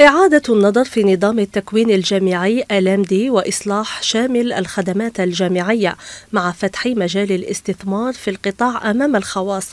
إعادة النظر في نظام التكوين الجامعي دي وإصلاح شامل الخدمات الجامعية مع فتح مجال الاستثمار في القطاع أمام الخواص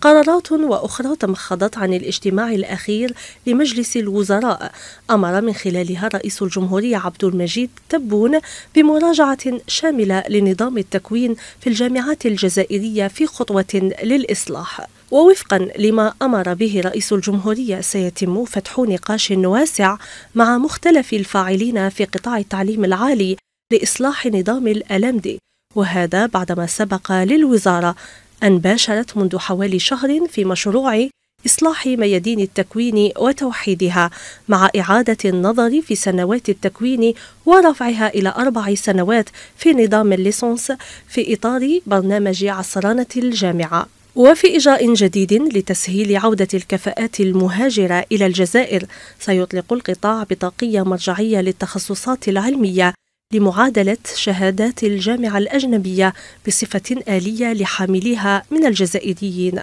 قرارات وأخرى تمخضت عن الاجتماع الأخير لمجلس الوزراء أمر من خلالها رئيس الجمهورية عبد المجيد تبون بمراجعة شاملة لنظام التكوين في الجامعات الجزائرية في خطوة للإصلاح ووفقا لما أمر به رئيس الجمهورية سيتم فتح نقاش واسع مع مختلف الفاعلين في قطاع التعليم العالي لإصلاح نظام الألمدي وهذا بعدما سبق للوزارة أن باشرت منذ حوالي شهر في مشروع إصلاح ميادين التكوين وتوحيدها مع إعادة النظر في سنوات التكوين ورفعها إلى أربع سنوات في نظام الليسونس في إطار برنامج عصرانه الجامعة وفي إجراء جديد لتسهيل عودة الكفاءات المهاجرة إلى الجزائر سيطلق القطاع بطاقية مرجعية للتخصصات العلمية لمعادلة شهادات الجامعة الأجنبية بصفة آلية لحامليها من الجزائريين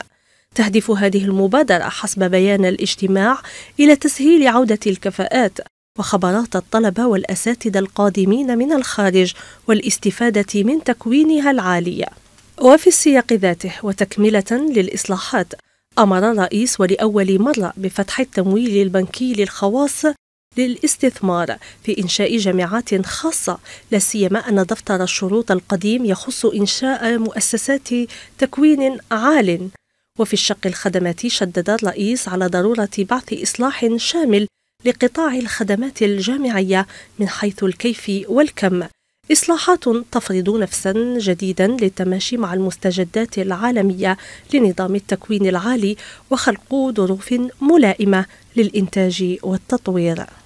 تهدف هذه المبادرة حسب بيان الاجتماع إلى تسهيل عودة الكفاءات وخبرات الطلبة والأساتذة القادمين من الخارج والاستفادة من تكوينها العالية وفي السياق ذاته وتكملة للإصلاحات أمر الرئيس ولأول مرة بفتح التمويل البنكي للخواص للاستثمار في إنشاء جامعات خاصة لا سيما أن دفتر الشروط القديم يخص إنشاء مؤسسات تكوين عال وفي الشق الخدماتي شدد الرئيس على ضرورة بعث إصلاح شامل لقطاع الخدمات الجامعية من حيث الكيف والكم إصلاحات تفرض نفسا جديدا للتماشي مع المستجدات العالمية لنظام التكوين العالي وخلق ظروف ملائمة للإنتاج والتطوير